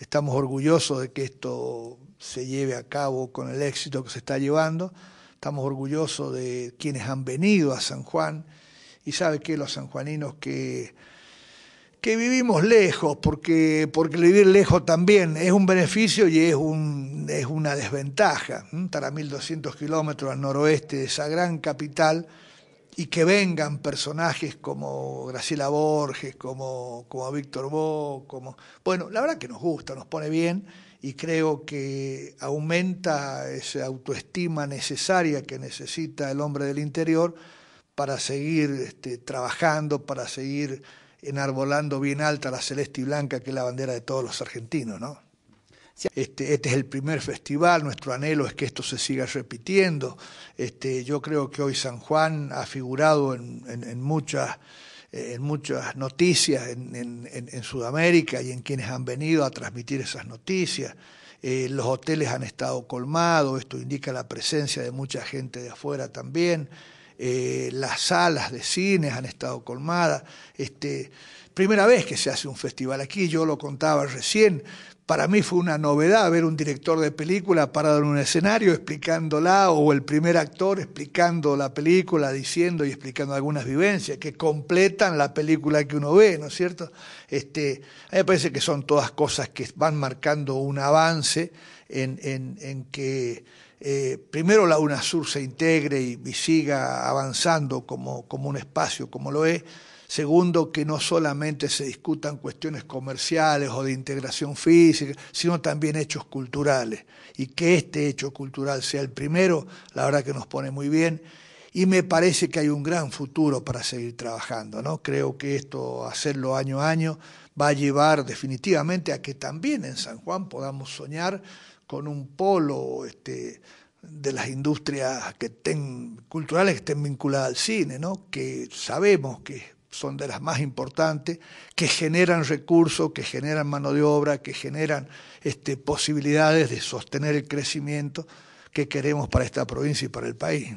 Estamos orgullosos de que esto se lleve a cabo con el éxito que se está llevando. Estamos orgullosos de quienes han venido a San Juan y sabe que los sanjuaninos que, que vivimos lejos, porque, porque vivir lejos también es un beneficio y es, un, es una desventaja. ¿Mm? Estar a 1.200 kilómetros al noroeste de esa gran capital y que vengan personajes como Graciela Borges, como, como Víctor Bo, como. Bueno, la verdad que nos gusta, nos pone bien y creo que aumenta esa autoestima necesaria que necesita el hombre del interior para seguir este, trabajando, para seguir enarbolando bien alta la celeste y blanca, que es la bandera de todos los argentinos, ¿no? Este, este es el primer festival, nuestro anhelo es que esto se siga repitiendo. Este, yo creo que hoy San Juan ha figurado en, en, muchas eh, en muchas noticias en, Sudamérica y en quienes han venido a transmitir esas noticias. Eh, los hoteles han estado colmados, esto indica la presencia de mucha gente de afuera también. Eh, las salas de cine han estado colmadas. Este, primera vez que se hace un festival aquí, yo lo contaba recién, para mí fue una novedad ver un director de película parado en un escenario explicándola o el primer actor explicando la película, diciendo y explicando algunas vivencias que completan la película que uno ve, ¿no es cierto? Este, a mí me parece que son todas cosas que van marcando un avance en, en, en que eh, primero la UNASUR se integre y, siga avanzando como, un espacio, como lo es. Segundo, que no solamente se discutan cuestiones comerciales o de integración física, sino también hechos culturales. Y que este hecho cultural sea el primero, la verdad que nos pone muy bien. Y me parece que hay un gran futuro para seguir trabajando. ¿no? Creo que esto, hacerlo año a año, va a llevar definitivamente a que también en San Juan podamos soñar con un polo este, de las industrias que culturales que estén vinculadas al cine, ¿no? que sabemos que son de las más importantes, que generan recursos, que generan mano de obra, que generan este, posibilidades de sostener el crecimiento que queremos para esta provincia y para el país.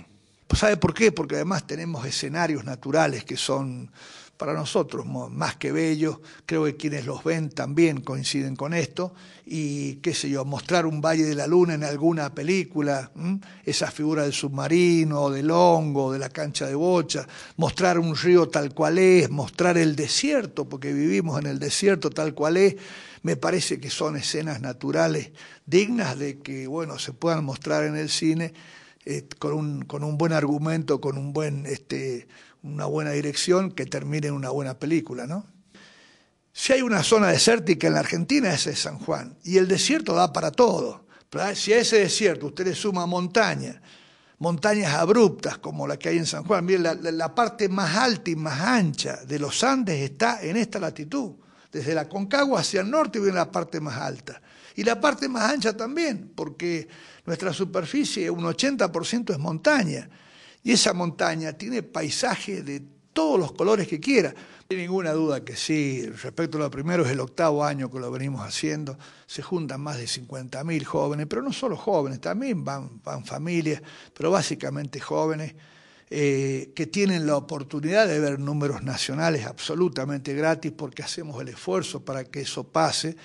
Pues, ¿Sabe por qué? Porque además tenemos escenarios naturales que son para nosotros más que bellos, creo que quienes los ven también coinciden con esto, y qué sé yo, mostrar un Valle de la Luna en alguna película, esa figura del submarino, del hongo, de la cancha de bocha, mostrar un río tal cual es, mostrar el desierto, porque vivimos en el desierto tal cual es, me parece que son escenas naturales dignas de que, bueno, se puedan mostrar en el cine eh, con, un, con, un, buen argumento, con un buen, este, una buena dirección que termine en una buena película, ¿no? Si hay una zona desértica en la Argentina, es San Juan. Y el desierto da para todo. Ah, si a ese desierto usted le suma montaña, montañas abruptas como la que hay en San Juan. la, la, parte más alta y más ancha de los Andes está en esta latitud. Desde la Concagua hacia el norte viene la parte más alta y la parte más ancha también, porque nuestra superficie, un 80% es montaña, y esa montaña tiene paisaje de todos los colores que quiera. No hay ninguna duda que sí, respecto a lo primero, es el octavo año que lo venimos haciendo, se juntan más de 50.000 jóvenes, pero no solo jóvenes, también van, van familias, pero básicamente jóvenes. Eh, que tienen la oportunidad de ver números nacionales absolutamente gratis porque hacemos el esfuerzo para que eso pase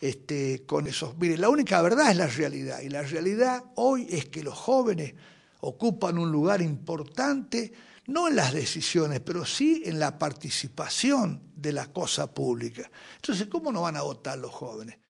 este, con esos. Mire, la única verdad es la realidad, y la realidad hoy es que los jóvenes ocupan un lugar importante, no en las decisiones, pero sí en la participación de la cosa pública. Entonces, ¿cómo no van a votar los jóvenes?